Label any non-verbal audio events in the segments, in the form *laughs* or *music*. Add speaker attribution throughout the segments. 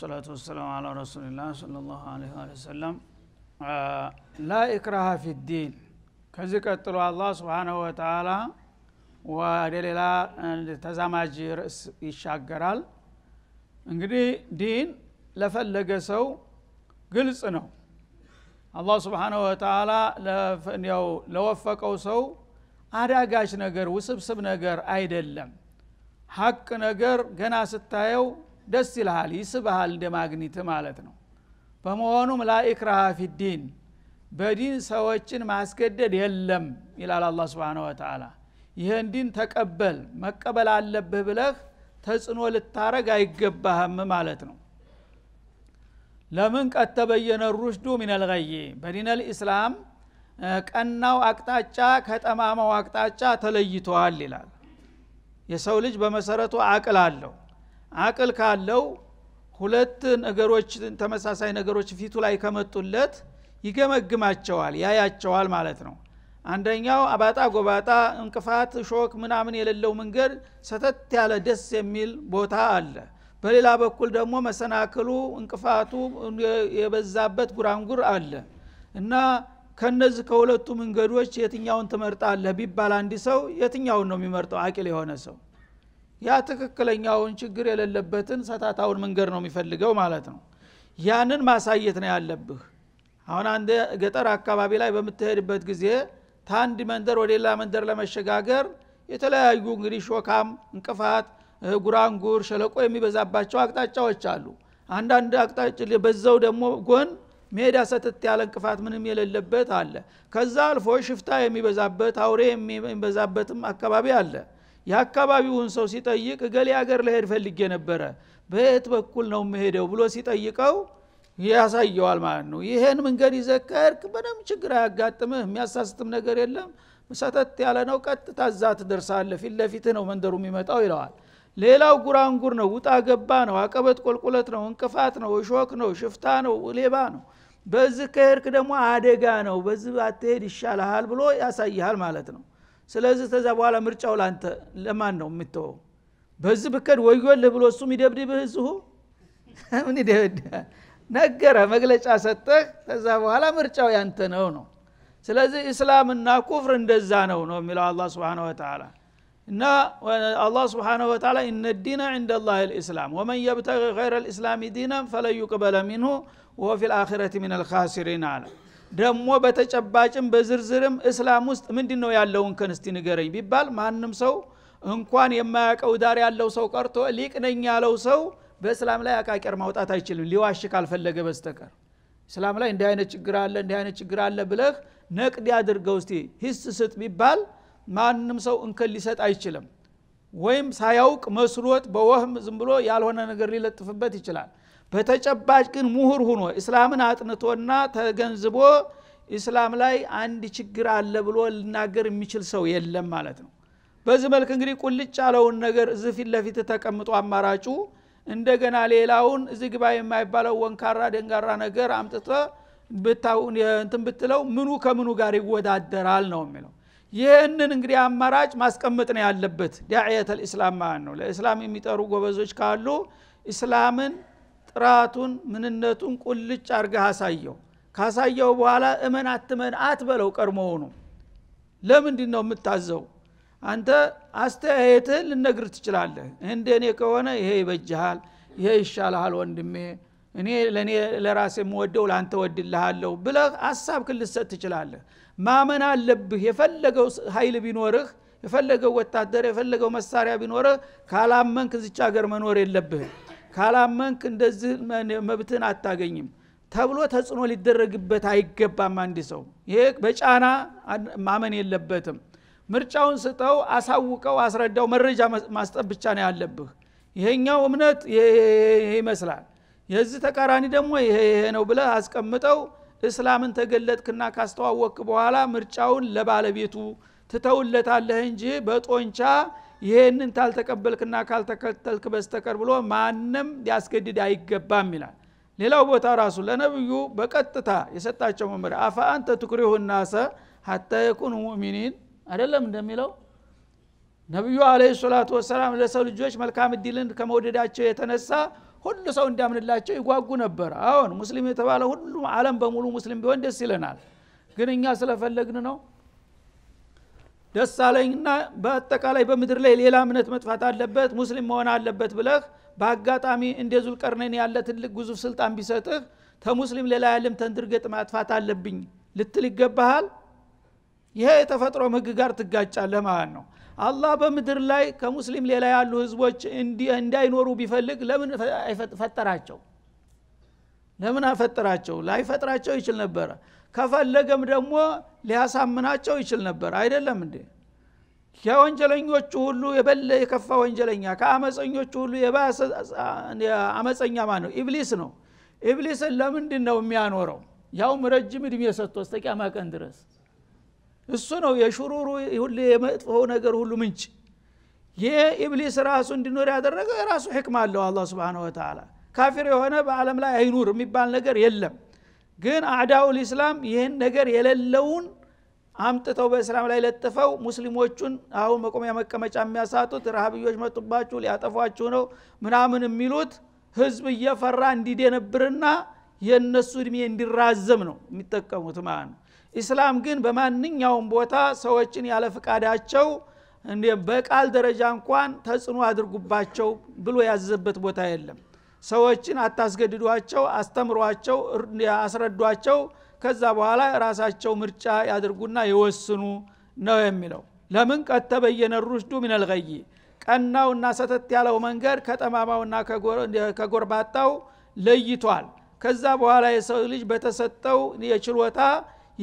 Speaker 1: والصلاة والسلام على رسول الله صلى الله عليه وسلم آه، لا إكراه في الدين كذلك قتلوا الله سبحانه وتعالى ودليل تزامج رأس الشاقرال እንግዲህ ዲን ለፈለገ ሰው ግልጽ ነው አላህ ስብሓንሁ ወተላ ው ለወፈቀው ሰው አዳጋች ነገር ውስብስብ ነገር አይደለም ሀቅ ነገር ገና ስታየው ደስ ይልሃል ይስብሃል እንደ ማግኒት ማለት ነው በመሆኑም ላኢክራሃ ፊዲን በዲን ሰዎችን ማስገደድ የለም ይላል አላ ስብን ወተላ ይህን ዲን ተቀበል መቀበል አለብህ ብለህ ተጽዕኖ ልታረግ አይገባህም ማለት ነው ለምን ቀድ ተበየነ ሩሽዱ ሚነልቀይ በዲን ኢስላም ቀናው አቅጣጫ ከጠማማው አቅጣጫ ተለይተዋል ይላል የሰው ልጅ በመሰረቱ አቅል አለው አቅል ካለው ሁለት ነገሮች ተመሳሳይ ነገሮች ፊቱ ላይ ከመጡለት ይገመግማቸዋል ያያቸዋል ማለት ነው አንደኛው አባጣ ጎባጣ እንቅፋት ሾክ ምናምን የሌለው መንገድ ሰተት ያለ ደስ የሚል ቦታ አለ በሌላ በኩል ደግሞ መሰናክሉ እንቅፋቱ የበዛበት ጉራንጉር አለ እና ከነዚህ ከሁለቱ መንገዶች የትኛውን ትመርጣለህ ቢባል አንድ ሰው የትኛውን ነው የሚመርጠው አቂል የሆነ ሰው ያ ትክክለኛውን ችግር የሌለበትን ሰታታውን መንገድ ነው የሚፈልገው ማለት ነው ያንን ማሳየት ነው ያለብህ አሁን አንድ ገጠር አካባቢ ላይ በምትሄድበት ጊዜ ታንድ መንደር ወደ ሌላ መንደር ለመሸጋገር የተለያዩ እንግዲህ ሾካም እንቅፋት ጉራንጉር ሸለቆ የሚበዛባቸው አቅጣጫዎች አሉ አንዳንድ አቅጣጫ በዛው ደግሞ ጎን ሜዳ ሰተት ያለ እንቅፋት ምንም የሌለበት አለ ከዛ አልፎ ሽፍታ የሚበዛበት አውሬ የሚበዛበትም አካባቢ አለ የአካባቢውን ሰው ሲጠይቅ እገሌ ሀገር ለሄድ ፈልጌ ነበረ በየት በኩል ነው የምሄደው ብሎ ሲጠይቀው ያሳየዋል ማለት ነው ይህን መንገድ ይዘከርክ በደም ችግር አያጋጥምህ የሚያሳስትም ነገር የለም ሰተት ያለ ነው ቀጥታ እዛ ትደርሳለህ ፊት ለፊትህ ነው መንደሩ የሚመጣው ይለዋል ሌላው ጉራንጉር ነው ውጣ ገባ ነው አቀበት ቆልቁለት ነው እንቅፋት ነው እሾክ ነው ሽፍታ ነው ሌባ ነው በዚህ ከሄድክ ደግሞ አደጋ ነው በዚህ አትሄድ ይሻልሃል ብሎ ያሳይሃል ማለት ነው ስለዚህ ተዛ በኋላ ምርጫው ላንተ ለማን ነው የምትወው በዚህ ብከድ ወዮልህ ብሎ እሱም ይደብድብህ እዚሁ *laughs* ምን ነገረ መግለጫ ሰጠህ ከዛ በኋላ ምርጫው ያንተ ነው ነው ስለዚህ እስላምና ኩፍር እንደዛ ነው ነው የሚለው አላ ስብን ወተላ እና አላ ስብን ወተላ እነ ዲነ ዕንደ ላህ ልእስላም ወመን የብተግ ገይረ ልእስላም ዲናን ፈለን ሚንሁ ወሆ ፊ ልአኪረት ምን አልካሲሪን አለ ደግሞ በተጨባጭም በዝርዝርም እስላም ውስጥ ምንድን ነው ያለውን ከንስቲ ንገረኝ ቢባል ማንም ሰው እንኳን የማያውቀው ዳር ያለው ሰው ቀርቶ ሊቅ ነኝ ያለው ሰው በእስላም ላይ አቃቂር ማውጣት አይችልም ሊዋሽ ካልፈለገ በስተቀር እስላም ላይ እንዲህ አይነት ችግር አለ እንዲህ አይነት ችግር አለ ብለህ ነቅድ አድርገው እስቲ ሂስ ስጥ ቢባል ማንም ሰው እንከን ሊሰጥ አይችልም ወይም ሳያውቅ መስሎት በወህም ዝም ብሎ ያልሆነ ነገር ሊለጥፍበት ይችላል በተጨባጭ ግን ምሁር ሁኖ እስላምን አጥንቶና ተገንዝቦ ኢስላም ላይ አንድ ችግር አለ ብሎ ልናገር የሚችል ሰው የለም ማለት ነው በዚህ መልክ እንግዲህ ቁልጭ ያለውን ነገር እዚህ ፊት ለፊት ተቀምጦ አማራጩ እንደገና ሌላውን እዚህ ግባ የማይባለው ወንካራ ደንጋራ ነገር አምጥተ እንትን ብትለው ምኑ ከምኑ ጋር ይወዳደራል ነው የሚለው ይህንን እንግዲህ አማራጭ ማስቀመጥ ነው ያለበት ዳዕየተ ልእስላም ማለት ነው ለእስላም የሚጠሩ ጎበዞች ካሉ እስላምን ጥራቱን ምንነቱን ቁልጭ አርገህ አሳየው ካሳየው በኋላ እመን አትመን አትበለው ቀድሞውኑ ለምንድ ነው የምታዘው አንተ አስተያየትህን ልነግር ትችላለህ እኔ ከሆነ ይሄ ይበጅሃል ይሄ ይሻልሃል ወንድሜ እኔ ለእኔ ለራሴ የምወደው ለአንተ ወድልሃለሁ ብለህ ሀሳብ ክልሰጥ ትችላለህ ማመን አለብህ የፈለገው ኃይል ቢኖርህ የፈለገው ወታደር የፈለገው መሳሪያ ቢኖርህ ካላመንክ ዝች ሀገር መኖር የለብህም ካላመንክ እንደዚህ መብትን አታገኝም ተብሎ ተጽዕኖ ሊደረግበት አይገባም አንድ ሰው ይሄ በጫና ማመን የለበትም ምርጫውን ስጠው አሳውቀው አስረዳው መረጃ ማስጠት ብቻ ነው ያለብህ ይሄኛው እምነት ይመስላል የዚህ ተቃራኒ ደግሞ ይሄ ነው ብለ አስቀምጠው እስላምን ተገለጥክና ካስተዋወቅክ በኋላ ምርጫውን ለባለቤቱ ትተውለታለህ እንጂ በጦንቻ ይህንን ካልተቀበልክና ካልተከተልክ በስተቀር ብሎ ማንም ሊያስገድድ አይገባም ይላል ሌላው ቦታ ራሱ ለነብዩ በቀጥታ የሰጣቸው መምር አፈአንተ ትኩሪሁ ናሰ ሀታ የኩኑ ሙእሚኒን አይደለም እንደሚለው ነቢዩ አለ ሰላቱ ወሰላም ለሰው ልጆች መልካም እድልን ከመውደዳቸው የተነሳ ሁሉ ሰው እንዲያምንላቸው ይጓጉ ነበር አሁን ሙስሊም የተባለ ሁሉም አለም በሙሉ ሙስሊም ቢሆን ደስ ይለናል ግን እኛ ስለፈለግን ነው ደስ አለኝና በአጠቃላይ በምድር ላይ ሌላ እምነት መጥፋት አለበት ሙስሊም መሆን አለበት ብለህ በአጋጣሚ እንደ ዙልቀርነን ያለ ትልቅ ግዙፍ ስልጣን ቢሰጥህ ተሙስሊም ሌላ ያለም ተንድርገጥ ማጥፋት አለብኝ ልትል ይገባሃል ይሄ የተፈጥሮ ህግ ጋር ትጋጫለህ ማለት ነው አላህ በምድር ላይ ከሙስሊም ሌላ ያሉ ህዝቦች እንዳይኖሩ ቢፈልግ ለምን ፈጠራቸው ለምን አፈጠራቸው ላይፈጥራቸው ይችል ነበረ ከፈለገም ደግሞ ሊያሳምናቸው ይችል ነበር አይደለም እንዴ ከወንጀለኞቹ ሁሉ የበለ የከፋ ወንጀለኛ ከአመፀኞቹ ሁሉ የባሰ አመፀኛ ማን ነው ኢብሊስ ነው ኢብሊስን ለምንድን ነው የሚያኖረው ያውም ረጅም እድሜ ሰጥቶ እስተቂያማ ቀን ድረስ እሱ ነው የሽሩሩ የመጥፎ ነገር ሁሉ ምንጭ ይህ ኢብሊስ ራሱ እንዲኖር ያደረገ የራሱ ሕክማ አለው አላ ስብን ወተላ ካፊር የሆነ በአለም ላይ አይኑር የሚባል ነገር የለም ግን አዕዳው ኢስላም ይህን ነገር የሌለውን አምጥተው በእስላም ላይ ለጥፈው ሙስሊሞቹን አሁን መቆሚያ መቀመጫ የሚያሳጡት ረሃብዮች መጡባችሁ ሊያጠፏችሁ ነው ምናምን የሚሉት ህዝብ እየፈራ እንዲደነብርና የእነሱ እድሜ እንዲራዘም ነው የሚጠቀሙት ማለት ነው ኢስላም ግን በማንኛውም ቦታ ሰዎችን ያለ ፍቃዳቸው በቃል ደረጃ እንኳን ተጽዕኖ አድርጉባቸው ብሎ ያዘበት ቦታ የለም ሰዎችን አታስገድዷቸው አስተምሯቸው አስረዷቸው ከዛ በኋላ ራሳቸው ምርጫ ያድርጉና ይወስኑ ነው የሚለው ለምን ቀተበየነ ሩሽዱ ሚነልቀይ ቀናውና ሰተት ያለው መንገድ ከጠማማውና ከጎርባጣው ለይቷል ከዛ በኋላ የሰው ልጅ በተሰጠው የችሎታ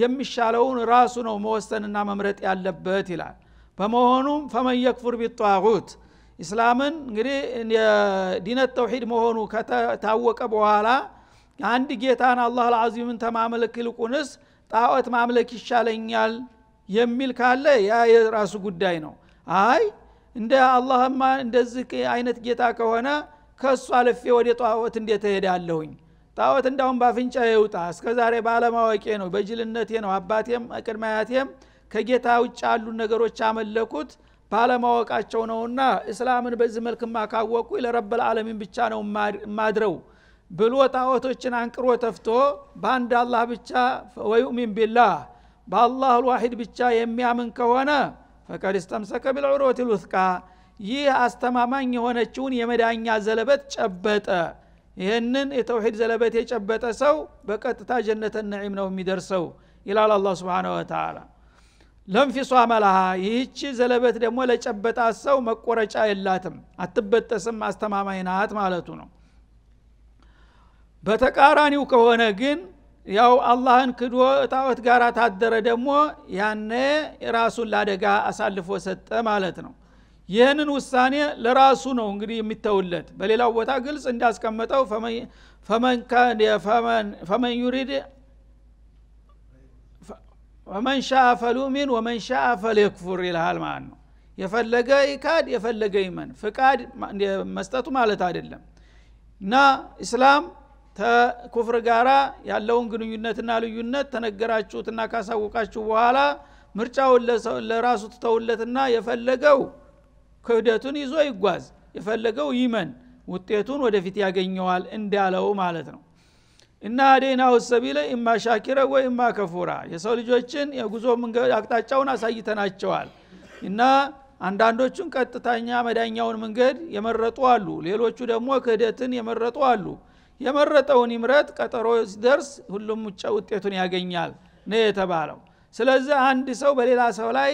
Speaker 1: የሚሻለውን ራሱ ነው መወሰንና መምረጥ ያለበት ይላል በመሆኑም ፈመን የክፉር ቢጧጉት ኢስላምን እንግዲህ የዲነት ተውሂድ መሆኑ ከታወቀ በኋላ አንድ ጌታን አላህ አልዓዚምን ተማምለክ ይልቁንስ ጣዖት ማምለክ ይሻለኛል የሚል ካለ ያ የራሱ ጉዳይ ነው አይ እንደ አላህማ እንደዚህ አይነት ጌታ ከሆነ ከእሱ አለፌ ወደ ጣዖት እንዴት እሄዳለሁኝ ጣዖት እንዳሁም ባፍንጫ ይውጣ እስከ ዛሬ ባለማወቄ ነው በጅልነቴ ነው አባቴም ቅድማያቴም ከጌታ ውጭ ያሉ ነገሮች አመለኩት ባለማወቃቸው ነውና እስላምን በዚህ መልክ ማካወቁ ለረብ ዓለሚን ብቻ ነው ማድረው ብሎ ጣዖቶችን አንቅሮ ተፍቶ በአንድ አላህ ብቻ ወዩእሚን ቢላህ በአላህ ልዋሂድ ብቻ የሚያምን ከሆነ ፈቀድ ስተምሰከ ቢልዑሮት ልውስቃ ይህ አስተማማኝ የሆነችውን የመዳኛ ዘለበት ጨበጠ ይህንን የተውሂድ ዘለበት የጨበጠ ሰው በቀጥታ ጀነተ ነዒም ነው የሚደርሰው ይላል አላ ስብን ወተላ ለንፊሷ መላሃ ይህቺ ዘለበት ደግሞ ለጨበጣት ሰው መቆረጫ የላትም አትበጠስም አስተማማኝ ናት ማለቱ ነው በተቃራኒው ከሆነ ግን ያው አላህን ክዶ እጣወት ጋር ታደረ ደግሞ ያነ ራሱን ላደጋ አሳልፎ ሰጠ ማለት ነው ይህንን ውሳኔ ለራሱ ነው እንግዲህ የሚተውለት በሌላው ቦታ ግልጽ እንዳስቀመጠው ፈመን ዩሪድ ወመን ሻ ፈሉሚን ወመን ሻ ፈሌክፉር ይልሃል ማለት ነው የፈለገ ይካድ የፈለገ ይመን ፍቃድ መስጠቱ ማለት አይደለም እና እስላም ከኩፍር ጋራ ያለውን ግንኙነትና ልዩነት ተነገራችሁትና ካሳወቃችሁ በኋላ ምርጫውን ለራሱ ትተውለትና የፈለገው ክህደቱን ይዞ ይጓዝ የፈለገው ይመን ውጤቱን ወደፊት ያገኘዋል እንዳለው ማለት ነው እና አደይናሁ ወሰቢለ ኢማ ሻኪረ ወኢማ ከፉራ የሰው ልጆችን የጉዞ መንገድ አቅጣጫውን አሳይተናቸዋል እና አንዳንዶቹን ቀጥታኛ መዳኛውን መንገድ የመረጡ አሉ ሌሎቹ ደግሞ ክህደትን የመረጡ አሉ የመረጠውን ይምረጥ ቀጠሮ ሲደርስ ሁሉም ውጭ ውጤቱን ያገኛል ነው የተባለው ስለዚህ አንድ ሰው በሌላ ሰው ላይ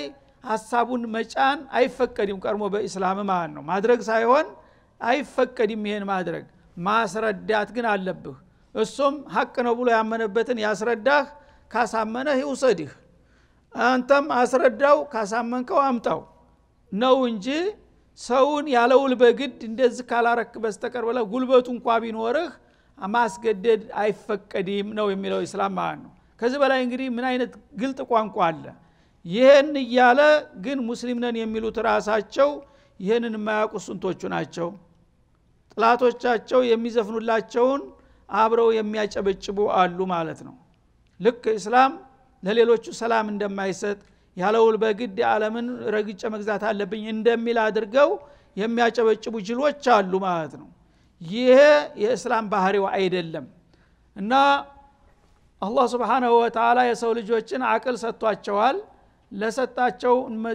Speaker 1: ሀሳቡን መጫን አይፈቀድም ቀድሞ በኢስላም ማለት ነው ማድረግ ሳይሆን አይፈቀድም ይሄን ማድረግ ማስረዳት ግን አለብህ እሱም ሀቅ ነው ብሎ ያመነበትን ያስረዳህ ካሳመነህ ይውሰድህ አንተም አስረዳው ካሳመንከው አምጣው ነው እንጂ ሰውን ያለውል በግድ እንደዚህ ካላረክ በስተቀር ብለህ ጉልበቱ እንኳ ቢኖርህ ማስገደድ አይፈቀድም ነው የሚለው ኢስላም ማለት ነው ከዚህ በላይ እንግዲህ ምን አይነት ግልጥ ቋንቋ አለ ይህን እያለ ግን ሙስሊም ነን የሚሉት ራሳቸው ይህንን የማያውቁ ስንቶቹ ናቸው ጥላቶቻቸው የሚዘፍኑላቸውን አብረው የሚያጨበጭቡ አሉ ማለት ነው ልክ እስላም ለሌሎቹ ሰላም እንደማይሰጥ ያለውል በግድ የዓለምን ረግጨ መግዛት አለብኝ እንደሚል አድርገው የሚያጨበጭቡ ጅሎች አሉ ማለት ነው ይሄ የእስላም ባህሪው አይደለም እና አላህ ስብንሁ ወተላ የሰው ልጆችን አቅል ሰጥቷቸዋል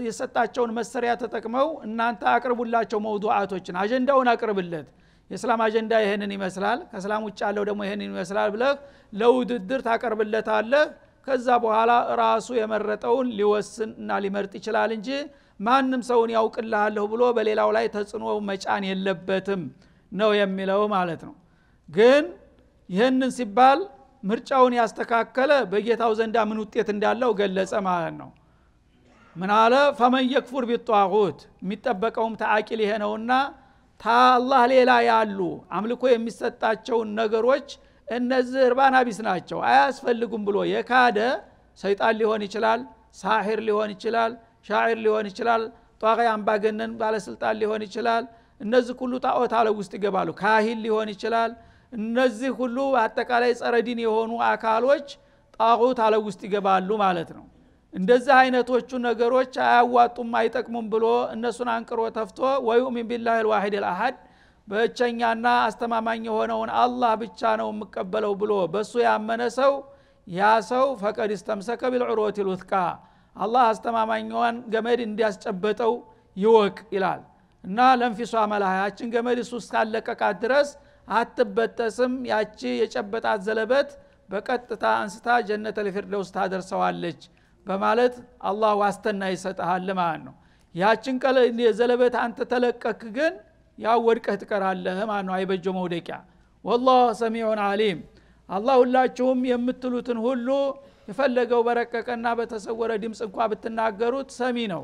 Speaker 1: የሰጣቸውን መሰሪያ ተጠቅመው እናንተ አቅርቡላቸው መውዱዓቶችን አጀንዳውን አቅርብለት የእስላም አጀንዳ ይህንን ይመስላል ከእስላም ውጭ ያለው ደግሞ ይህንን ይመስላል ብለህ ለውድድር ታቀርብለታለህ ከዛ በኋላ ራሱ የመረጠውን ሊወስን እና ሊመርጥ ይችላል እንጂ ማንም ሰውን ያውቅልሃለሁ ብሎ በሌላው ላይ ተጽዕኖ መጫን የለበትም ነው የሚለው ማለት ነው ግን ይህንን ሲባል ምርጫውን ያስተካከለ በጌታው ዘንዳ ምን ውጤት እንዳለው ገለጸ ማለት ነው ምናለ ፈመን የክፉር ቢጧቁት የሚጠበቀውም ተአቂል ይሄ ነውና ታላህ ሌላ ያሉ አምልኮ የሚሰጣቸውን ነገሮች እነዚህ እርባና ቢስ ናቸው አያስፈልጉም ብሎ የካደ ሰይጣን ሊሆን ይችላል ሳሒር ሊሆን ይችላል ሻዒር ሊሆን ይችላል ጧቃይ አምባገነን ባለስልጣን ሊሆን ይችላል እነዚህ ሁሉ ጣዖት አለ ውስጥ ይገባሉ ካሂል ሊሆን ይችላል እነዚህ ሁሉ አጠቃላይ ጸረዲን የሆኑ አካሎች ጣዖት አለ ውስጥ ይገባሉ ማለት ነው እንደዚህ አይነቶቹ ነገሮች አያዋጡም አይጠቅሙም ብሎ እነሱን አንቅሮ ተፍቶ ወዩሚን ቢላህ ልዋሂድ ልአሀድ በእቸኛና አስተማማኝ የሆነውን አላህ ብቻ ነው የምቀበለው ብሎ በእሱ ያመነ ሰው ያ ሰው ፈቀድ ስተምሰከ ቢልዑሮት ልውትቃ አላህ አስተማማኝዋን ገመድ እንዲያስጨበጠው ይወቅ ይላል እና ለንፊሷ መላህ ያችን ገመድ እሱ እስካለቀቃት ድረስ አትበጠስም ያቺ የጨበጣት ዘለበት በቀጥታ አንስታ ጀነተ ልፊርደውስ ታደርሰዋለች በማለት አላህ ዋስተና ይሰጠሃል ማለት ነው ያችን ዘለበት አንተ ተለቀክ ግን ያው ወድቀህ ትቀራለህ ማለት ነው አይበጀ መውደቂያ ወላህ ሰሚዑን አሊም አላህ ሁላችሁም የምትሉትን ሁሉ የፈለገው በረቀቀና በተሰወረ ድምፅ እንኳ ብትናገሩት ሰሚ ነው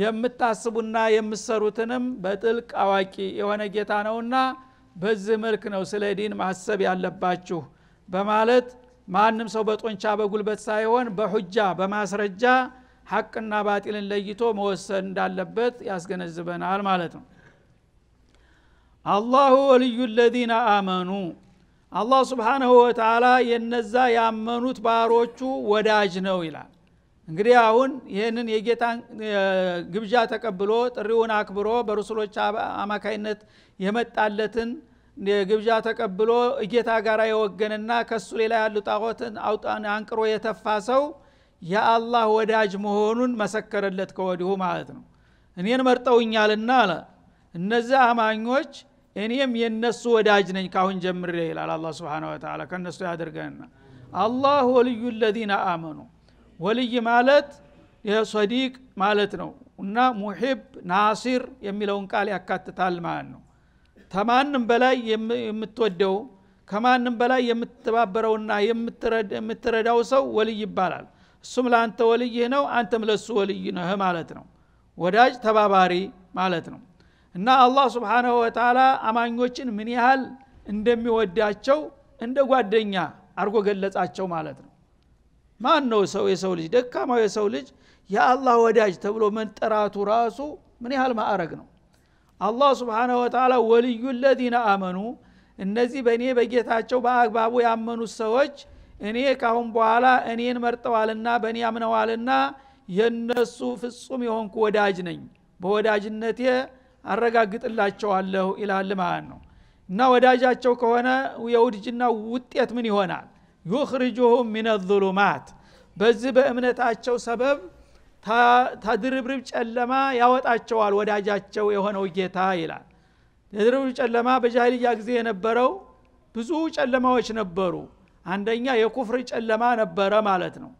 Speaker 1: የምታስቡና የምትሰሩትንም በጥልቅ አዋቂ የሆነ ጌታ ነውና በዚህ መልክ ነው ስለ ዲን ማሰብ ያለባችሁ በማለት ማንም ሰው በጦንቻ በጉልበት ሳይሆን በሁጃ በማስረጃ ሐቅና ባጢልን ለይቶ መወሰን እንዳለበት ያስገነዝበናል ማለት ነው አላሁ ወልዩ ለዚነ አመኑ አላህ ስብሓናሁ ወተላ የነዛ ያመኑት ባሮቹ ወዳጅ ነው ይላል እንግዲህ አሁን ይህንን የጌታን ግብዣ ተቀብሎ ጥሪውን አክብሮ በሩስሎች አማካይነት የመጣለትን ግብዣ ተቀብሎ እጌታ ጋር የወገንና ከሱ ሌላ ያሉ ጣዖትን አንቅሮ የተፋ ሰው የአላህ ወዳጅ መሆኑን መሰከረለት ከወዲሁ ማለት ነው እኔን መርጠውኛልና አለ እነዚህ አማኞች እኔም የነሱ ወዳጅ ነኝ ካሁን ጀምሬ ይላል አላ ስብን ወተላ ከነሱ ያደርገንና አላህ ወልዩ ለዚነ አመኑ ወልይ ማለት ሰዲቅ ማለት ነው እና ሙሒብ ናሲር የሚለውን ቃል ያካትታል ማለት ነው ተማንም በላይ የምትወደው ከማንም በላይ የምትተባበረውና የምትረዳው ሰው ወልይ ይባላል እሱም ለአንተ ወልይህ ነው አንተም ለሱ ወልይ ነህ ማለት ነው ወዳጅ ተባባሪ ማለት ነው እና አላህ ስብሓናሁ ወተላ አማኞችን ምን ያህል እንደሚወዳቸው እንደ ጓደኛ አድርጎ ገለጻቸው ማለት ነው ማን ነው ሰው የሰው ልጅ ደካማው የሰው ልጅ የአላህ ወዳጅ ተብሎ መጠራቱ ራሱ ምን ያህል ማዕረግ ነው አላህ ስብሓነሁ ወተላ ወልዩ ለዚነ አመኑ እነዚህ በእኔ በጌታቸው በአግባቡ ያመኑት ሰዎች እኔ ካሁን በኋላ እኔን መርጠዋልና በእኔ አምነዋልና የነሱ ፍጹም የሆንኩ ወዳጅ ነኝ በወዳጅነቴ አረጋግጥላቸዋለሁ ይላል ማለት ነው እና ወዳጃቸው ከሆነ የውድጅና ውጤት ምን ይሆናል ዩኽርጅሁም ሚነ ዙሉማት በዚህ በእምነታቸው ሰበብ ተድርብርብ ጨለማ ያወጣቸዋል ወዳጃቸው የሆነው ጌታ ይላል ተድርብርብ ጨለማ በጃሂልያ ጊዜ የነበረው ብዙ ጨለማዎች ነበሩ አንደኛ የኩፍር ጨለማ ነበረ ማለት ነው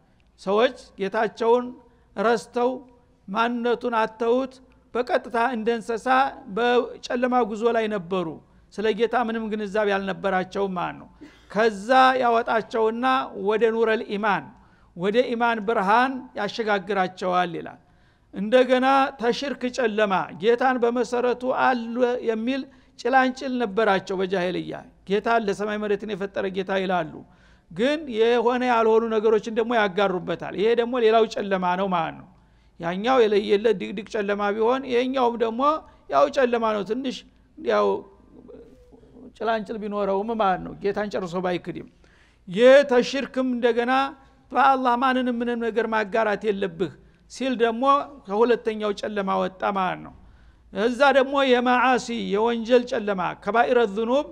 Speaker 1: ሰዎች ጌታቸውን ረስተው ማንነቱን አተውት በቀጥታ እንደ እንስሳ በጨለማ ጉዞ ላይ ነበሩ ስለ ጌታ ምንም ግንዛቤ ያልነበራቸው ማን ነው ከዛ ያወጣቸውና ወደ ኑረል ኢማን ወደ ኢማን ብርሃን ያሸጋግራቸዋል ይላል እንደገና ተሽርክ ጨለማ ጌታን በመሰረቱ አሉ የሚል ጭላንጭል ነበራቸው በጃሄልያ ጌታን ለሰማይ መሬትን የፈጠረ ጌታ ይላሉ ግን የሆነ ያልሆኑ ነገሮችን ደግሞ ያጋሩበታል ይሄ ደግሞ ሌላው ጨለማ ነው ማለት ነው ያኛው የለየለ ድቅድቅ ጨለማ ቢሆን ይሄኛውም ደግሞ ያው ጨለማ ነው ትንሽ ያው ጭላንጭል ቢኖረውም ማለት ነው ጌታን ጨርሶ ባይክድም የተሽርክም እንደገና በአላህ ማንንም ምንም ነገር ማጋራት የለብህ ሲል ደግሞ ከሁለተኛው ጨለማ ወጣ ማለት ነው እዛ ደግሞ የማዓሲ የወንጀል ጨለማ ከባኢረ ዝኑብ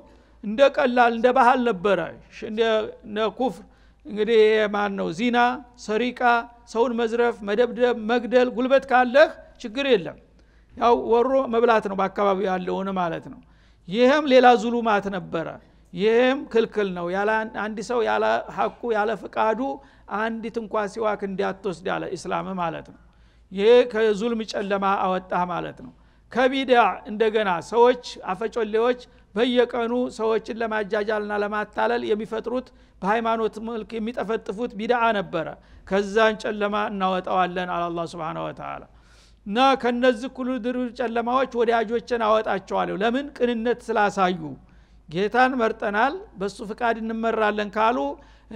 Speaker 1: እንደ ቀላል እንደ ባህል ነበረ ኩፍር እንግዲህ ማን ነው ዚና ሰሪቃ ሰውን መዝረፍ መደብደብ መግደል ጉልበት ካለህ ችግር የለም ያው ወሮ መብላት ነው በአካባቢው ያለውን ማለት ነው ይህም ሌላ ዙሉማት ነበረ ይህም ክልክል ነው አንድ ሰው ያለ ሀቁ ያለ ፍቃዱ አንዲት እንኳ ሲዋክ እንዲያትወስድ ያለ ኢስላም ማለት ነው ይህ ከዙልም ጨለማ አወጣህ ማለት ነው ከቢዳ እንደገና ሰዎች አፈጮሌዎች በየቀኑ ሰዎችን ለማጃጃልና ለማታለል የሚፈጥሩት በሃይማኖት መልክ የሚጠፈጥፉት ቢድአ ነበረ ከዛን ጨለማ እናወጣዋለን አለ አላ ስብን ወተላ እና ከነዚህ ኩሉ ድር ጨለማዎች ወዳጆችን አወጣቸዋለሁ ለምን ቅንነት ስላሳዩ ጌታን መርጠናል በሱ ፍቃድ እንመራለን ካሉ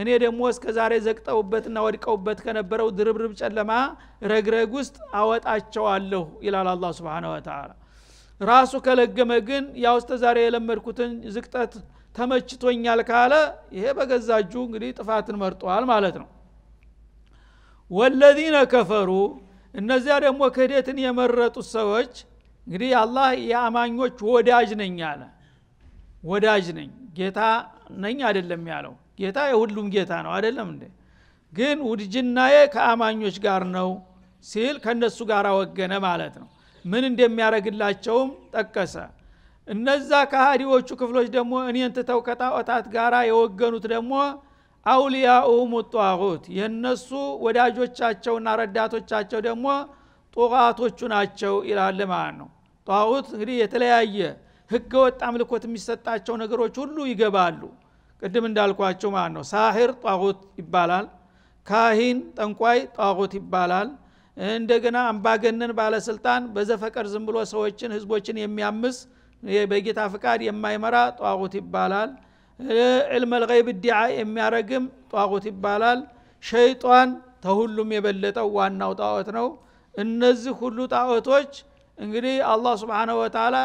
Speaker 1: እኔ ደግሞ እስከ ዛሬ ዘግጠውበትና ወድቀውበት ከነበረው ድርብርብ ጨለማ ረግረግ ውስጥ አወጣቸዋለሁ ይላል አላ ስብን ወተላ ራሱ ከለገመ ግን ያው እስተ ዛሬ የለመድኩትን ዝቅጠት ተመችቶኛል ካለ ይሄ በገዛ እጁ እንግዲህ ጥፋትን መርጠዋል ማለት ነው ወለዚነ ከፈሩ እነዚያ ደግሞ ክህደትን የመረጡት ሰዎች እንግዲህ አላህ የአማኞች ወዳጅ ነኝ አለ ወዳጅ ነኝ ጌታ ነኝ አይደለም ያለው ጌታ የሁሉም ጌታ ነው አይደለም እንዴ ግን ውድጅናዬ ከአማኞች ጋር ነው ሲል ከነሱ ጋር ወገነ ማለት ነው ምን እንደሚያደረግላቸውም ጠቀሰ እነዛ ከሃዲዎቹ ክፍሎች ደግሞ እኔን ትተው ከጣዖታት ጋር የወገኑት ደግሞ አውሊያኡሁም ጧሁት የእነሱ ወዳጆቻቸውና ረዳቶቻቸው ደግሞ ጦቃቶቹ ናቸው ይላል ማለት ነው ጧሁት እንግዲህ የተለያየ ህገ ወጥ አምልኮት የሚሰጣቸው ነገሮች ሁሉ ይገባሉ ቅድም እንዳልኳቸው ማለት ነው ሳሄር ጣዖት ይባላል ካሂን ጠንቋይ ጣዖት ይባላል እንደገና አምባገነን ባለስልጣን በዘፈቀድ ዝም ብሎ ሰዎችን ህዝቦችን የሚያምስ በጌታ ፍቃድ የማይመራ ጧቁት ይባላል ዕልመ ልይብ ዲዓ የሚያረግም ጧቁት ይባላል ሸይጧን ተሁሉም የበለጠው ዋናው ጣዖት ነው እነዚህ ሁሉ ጣዖቶች እንግዲህ አላህ ስብንሁ ወተላ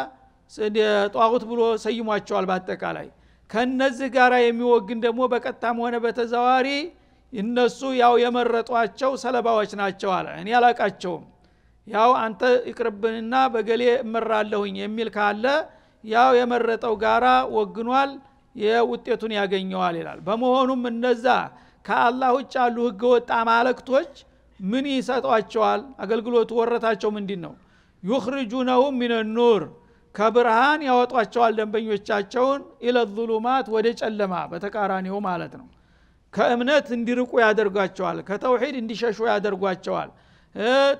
Speaker 1: ጠዋቁት ብሎ ሰይሟቸዋል በአጠቃላይ ከነዚህ ጋር የሚወግን ደግሞ በቀጥታም ሆነ በተዘዋሪ እነሱ ያው የመረጧቸው ሰለባዎች ናቸው አለ እኔ አላቃቸውም ያው አንተ ይቅርብንና በገሌ እመራለሁኝ የሚል ካለ ያው የመረጠው ጋራ ወግኗል የውጤቱን ያገኘዋል ይላል በመሆኑም እነዛ ከአላህ ውጭ ያሉ ህገወጥ አማለክቶች ምን ይሰጧቸዋል አገልግሎቱ ወረታቸው ምንድን ነው ዩክርጁነሁም ኑር? ከብርሃን ያወጧቸዋል ደንበኞቻቸውን ኢለዙሉማት ወደ ጨለማ በተቃራኒው ማለት ነው ከእምነት እንዲርቁ ያደርጓቸዋል ከተውሒድ እንዲሸሹ ያደርጓቸዋል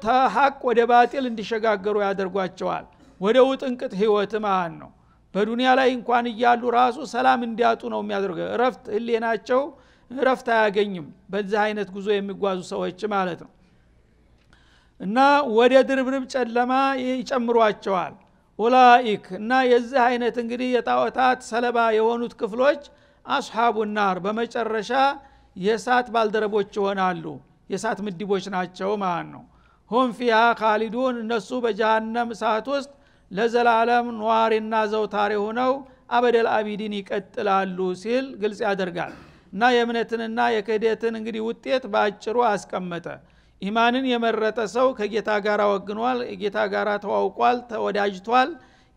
Speaker 1: ተሐቅ ወደ ባጢል እንዲሸጋገሩ ያደርጓቸዋል ወደ ውጥንቅጥ ህይወት ማለት ነው በዱንያ ላይ እንኳን እያሉ ራሱ ሰላም እንዲያጡ ነው የሚያደርገው እረፍት ህሌናቸው እረፍት አያገኝም በዚህ አይነት ጉዞ የሚጓዙ ሰዎች ማለት ነው እና ወደ ድርብርብ ጨለማ ይጨምሯቸዋል ኡላኢክ እና የዚህ አይነት እንግዲህ የጣዖታት ሰለባ የሆኑት ክፍሎች አስሓቡ ናር በመጨረሻ የእሳት ባልደረቦች ይሆናሉ የእሳት ምድቦች ናቸው ማለት ነው ሁም ፊሃ ካሊዱን እነሱ በጀሃነም እሳት ውስጥ ለዘላለም ነዋሪና ዘውታሪ ሆነው አበደል አቢዲን ይቀጥላሉ ሲል ግልጽ ያደርጋል እና የእምነትንና የክህደትን እንግዲህ ውጤት በአጭሩ አስቀመጠ ኢማንን የመረጠ ሰው ከጌታ ጋር ወግኗል ጌታ ጋር ተዋውቋል ተወዳጅቷል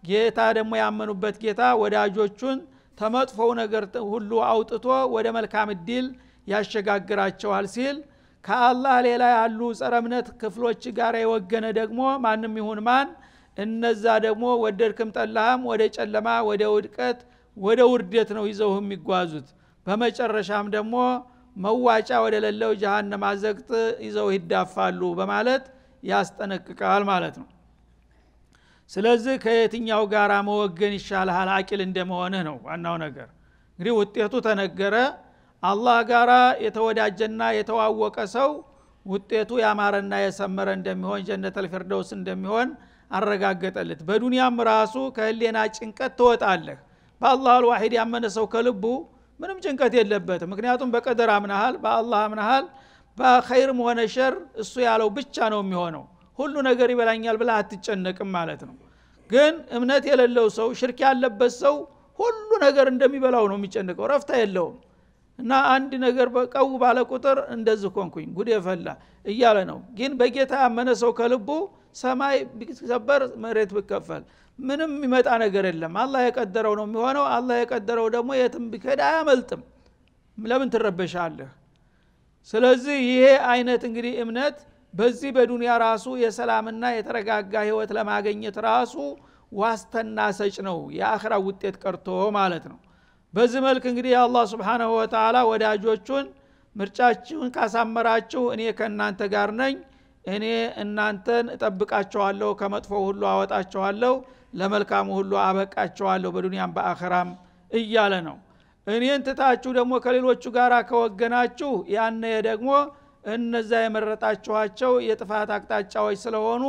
Speaker 1: ጌታ ደግሞ ያመኑበት ጌታ ወዳጆቹን ተመጥፎው ነገር ሁሉ አውጥቶ ወደ መልካም እድል ያሸጋግራቸዋል ሲል ከአላህ ሌላ ያሉ ጸረ እምነት ክፍሎች ጋር የወገነ ደግሞ ማንም ይሁን ማን እነዛ ደግሞ ወደድክም ጠላህም ወደ ጨለማ ወደ ውድቀት ወደ ውርደት ነው ይዘው የሚጓዙት በመጨረሻም ደግሞ መዋጫ ወደሌለው ጀሃነም አዘቅጥ ይዘው ይዳፋሉ በማለት ያስጠነቅቃል ማለት ነው ስለዚህ ከየትኛው ጋር መወገን ይሻልሃል አቂል እንደመሆንህ ነው ዋናው ነገር እንግዲህ ውጤቱ ተነገረ አላህ ጋራ የተወዳጀና የተዋወቀ ሰው ውጤቱ ያማረና የሰመረ እንደሚሆን ጀነት ፊርደውስ እንደሚሆን አረጋገጠለት በዱንያም ራሱ ከህሌና ጭንቀት ትወጣለህ በአላህ አልዋሂድ ያመነ ሰው ከልቡ ምንም ጭንቀት የለበትም ምክንያቱም በቀደር አምናሃል በአላህ አምናሃል በኸይርም ሆነ ሸር እሱ ያለው ብቻ ነው የሚሆነው ሁሉ ነገር ይበላኛል ብላ አትጨነቅም ማለት ነው ግን እምነት የሌለው ሰው ሽርክ ያለበት ሰው ሁሉ ነገር እንደሚበላው ነው የሚጨንቀው ረፍታ የለውም እና አንድ ነገር በቀው ባለ ቁጥር እንደዚህ ኮንኩኝ ጉድ የፈላ እያለ ነው ግን በጌታ ያመነ ሰው ከልቡ ሰማይ ቢሰበር መሬት ብከፈል ምንም የሚመጣ ነገር የለም አላህ የቀደረው ነው የሚሆነው አላህ የቀደረው ደግሞ የትም ብከድ አያመልጥም ለምን ትረበሻለህ ስለዚህ ይሄ አይነት እንግዲህ እምነት በዚህ በዱንያ ራሱ የሰላምና የተረጋጋ ህይወት ለማገኘት ራሱ ዋስተና ሰጭ ነው የአኽራ ውጤት ቀርቶ ማለት ነው በዚህ መልክ እንግዲህ አላ ስብሓናሁ ወተላ ወዳጆቹን ምርጫችሁን ካሳመራችሁ እኔ ከእናንተ ጋር ነኝ እኔ እናንተን እጠብቃቸዋለሁ ከመጥፎ ሁሉ አወጣቸዋለሁ ለመልካሙ ሁሉ አበቃቸዋለሁ በዱንያም በአኸራም እያለ ነው እኔን ትታችሁ ደግሞ ከሌሎቹ ጋር ከወገናችሁ ያነ ደግሞ እነዛ የመረጣችኋቸው የጥፋት አቅጣጫዎች ስለሆኑ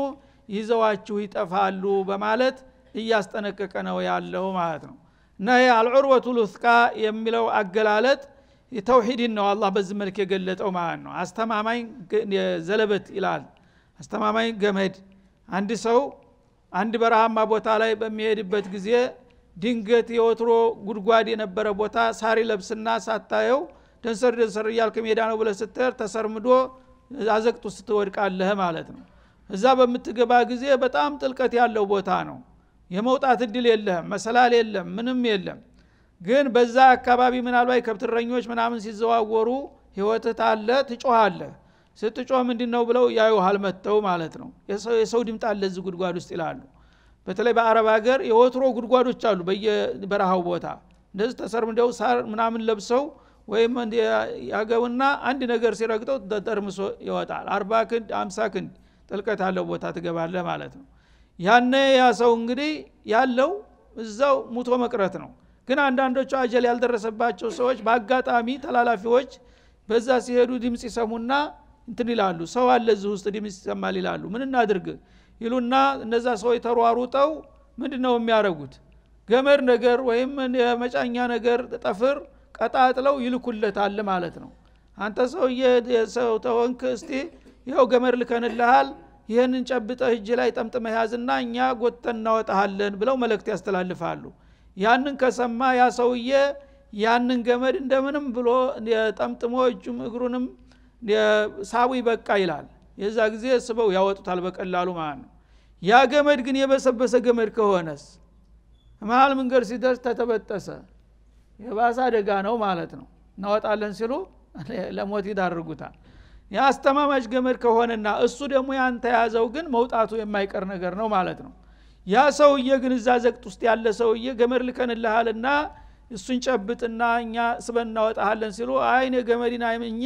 Speaker 1: ይዘዋችሁ ይጠፋሉ በማለት እያስጠነቀቀ ነው ያለው ማለት ነው እና ይህ አልዑርወቱ ልስቃ የሚለው አገላለጥ ተውሂድን ነው አላህ በዚህ መልክ የገለጠው ማለት ነው አስተማማኝ ዘለበት ይላል አስተማማኝ ገመድ አንድ ሰው አንድ በረሃማ ቦታ ላይ በሚሄድበት ጊዜ ድንገት የወትሮ ጉድጓድ የነበረ ቦታ ሳሪ ለብስና ሳታየው ደንሰር ደንሰር እያልክ ሜዳ ነው ብለህ ስትሄድ ተሰርምዶ አዘቅጡ ስትወድቃለህ ማለት ነው እዛ በምትገባ ጊዜ በጣም ጥልቀት ያለው ቦታ ነው የመውጣት እድል የለህም መሰላል የለም ምንም የለም ግን በዛ አካባቢ ምናልባት ከብትረኞች ምናምን ሲዘዋወሩ ህይወትህ ታለ ትጮሃለህ ስትጮህ ምንድን ነው ብለው ያዩሃል መጥተው ማለት ነው የሰው ድምጣ ለዚህ ጉድጓድ ውስጥ ይላሉ በተለይ በአረብ ሀገር የወትሮ ጉድጓዶች አሉ በየበረሃው ቦታ እንደዚህ ተሰርምደው ሳር ምናምን ለብሰው ወይም ያገቡና አንድ ነገር ሲረግጠው ጠርምሶ ይወጣል አርባ ክንድ አምሳ ክንድ ጥልቀት ያለው ቦታ ትገባለ ማለት ነው ያነ ያ ሰው እንግዲህ ያለው እዛው ሙቶ መቅረት ነው ግን አንዳንዶቹ አጀል ያልደረሰባቸው ሰዎች በአጋጣሚ ተላላፊዎች በዛ ሲሄዱ ድምፅ ይሰሙና እንትን ይላሉ ሰው አለ እዚህ ውስጥ ድምፅ ይሰማል ይላሉ ምን እናድርግ ይሉና እነዛ ሰዎች ተሯሩጠው ምንድ ነው የሚያደረጉት ገመድ ነገር ወይም የመጫኛ ነገር ጠፍር ቀጣጥለው ይልኩለታል ማለት ነው አንተ ሰውዬ የሰው ተሆንክ እስቲ ይኸው ገመድ ልከንልሃል ይህንን ጨብጠህ እጅ ላይ ጠምጥመ ያዝና እኛ ጎተን እናወጣሃለን ብለው መልእክት ያስተላልፋሉ ያንን ከሰማ ያ ሰውዬ ያንን ገመድ እንደምንም ብሎ ጠምጥሞ እጁም እግሩንም ሳዊ በቃ ይላል የዛ ጊዜ ስበው ያወጡታል በቀላሉ ማለት ነው ያ ገመድ ግን የበሰበሰ ገመድ ከሆነስ መሀል መንገድ ሲደርስ ተተበጠሰ የባሰ አደጋ ነው ማለት ነው እናወጣለን ሲሉ ለሞት ይዳርጉታል የአስተማማጅ ገመድ ከሆነና እሱ ደግሞ ያን ተያዘው ግን መውጣቱ የማይቀር ነገር ነው ማለት ነው ያ ሰውዬ ግን እዛ ዘቅጥ ውስጥ ያለ ሰውዬ ገመድ ልከንልሃልና እሱን ጨብጥና እኛ ስበን እናወጣሃለን ሲሉ አይኔ ገመዲን አይምኘ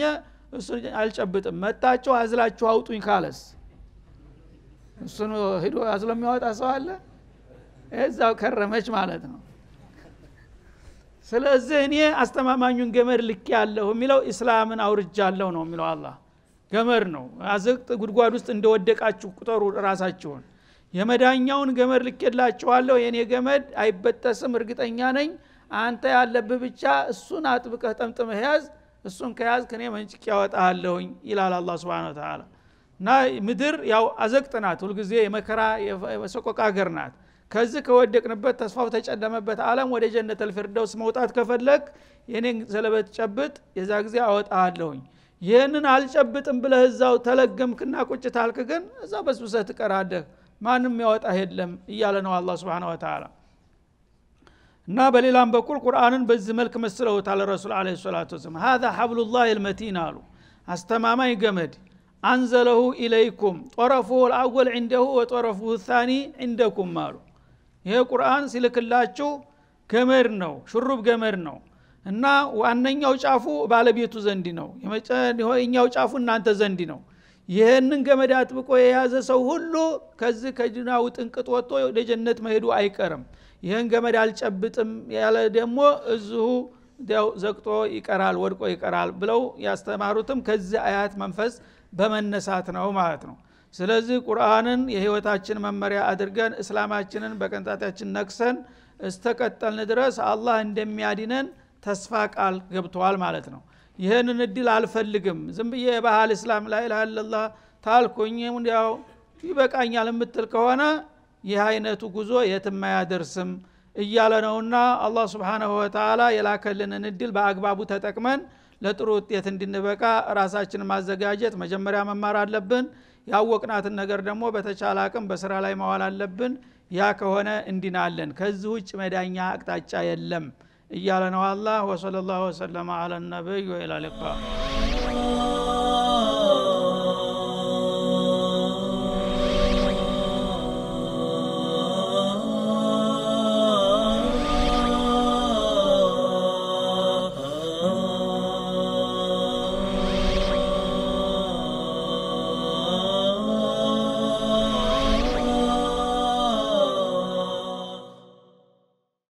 Speaker 1: እሱ አልጨብጥም መጣችሁ አዝላችሁ አውጡኝ ካለስ እሱን ሂዶ አዝሎ የሚያወጣ ሰው አለ እዛው ከረመች ማለት ነው ስለዚህ እኔ አስተማማኙን ገመድ ልክ ያለሁ የሚለው እስላምን አውርጃለሁ ነው የሚለው አላ ገመድ ነው አዘቅጥ ጉድጓድ ውስጥ እንደወደቃችሁ ቁጠሩ ራሳችሁን የመዳኛውን ገመድ ልኬላችኋለሁ የእኔ ገመድ አይበጠስም እርግጠኛ ነኝ አንተ ያለብህ ብቻ እሱን አጥብቀህ ጠምጥመህ ያዝ እሱን ከያዝ ከኔ መንጭቅ ያወጣለሁኝ ይላል አላ ስብን ተላ እና ምድር ያው አዘቅጥ ናት ሁልጊዜ የመከራ የሰቆቃ ሀገር ናት ከዚህ ከወደቅንበት ተስፋው ተጨለመበት አለም ወደ ጀነት ልፍርደውስ መውጣት ከፈለግ የኔን ዘለበት ጨብጥ የዛ ጊዜ አወጣለሁኝ ይህንን አልጨብጥም ብለህ እዛው ተለገምክና ቁጭ ታልክ ግን እዛ በስብሰህ ትቀራለህ ማንም ያወጣህ የለም እያለ ነው አላ ስብን ተላ እና በሌላም በኩል ቁርአንን በዚህ መልክ መስለውታል ረሱል አለ ሰላት ወሰላም ሀዛ ሐብሉላህ ልመቲን አሉ አስተማማኝ ገመድ አንዘለሁ ኢለይኩም ጦረፉ ልአወል ዒንደሁ ወጦረፉ ታኒ ዒንደኩም አሉ ይሄ ቁርአን ሲልክላችሁ ገመድ ነው ሹሩብ ገመድ ነው እና ዋነኛው ጫፉ ባለቤቱ ዘንድ ነው ኛው ጫፉ እናንተ ዘንድ ነው ይህንን ገመድ አጥብቆ የያዘ ሰው ሁሉ ከዚህ ከጅናው ጥንቅጥ ወጥቶ ወደ ጀነት መሄዱ አይቀርም ይህን ገመድ አልጨብጥም ያለ ደግሞ እዙሁ ው ይቀራል ወድቆ ይቀራል ብለው ያስተማሩትም ከዚህ አያት መንፈስ በመነሳት ነው ማለት ነው ስለዚህ ቁርአንን የህይወታችን መመሪያ አድርገን እስላማችንን በቀንጣታችን ነክሰን እስተቀጠልን ድረስ አላህ እንደሚያድነን ተስፋ ቃል ገብተዋል ማለት ነው ይህንን እድል አልፈልግም ዝም ብዬ የባህል እስላም ላይ ላለላ ታልኩኝ ያው ይበቃኛል የምትል ከሆነ ይህ አይነቱ ጉዞ የትም አያደርስም እያለ ነውና አላህ ስብሓናሁ ወተላ የላከልንን እድል በአግባቡ ተጠቅመን ለጥሩ ውጤት እንድንበቃ ራሳችን ማዘጋጀት መጀመሪያ መማር አለብን ያወቅናትን ነገር ደግሞ በተቻለ አቅም በስራ ላይ ማዋል አለብን ያ ከሆነ እንዲናለን ከዚህ ውጭ መዳኛ አቅጣጫ የለም እያለ ነው አላህ ወሰለ ላሁ ወሰለማ አላ ነቢይ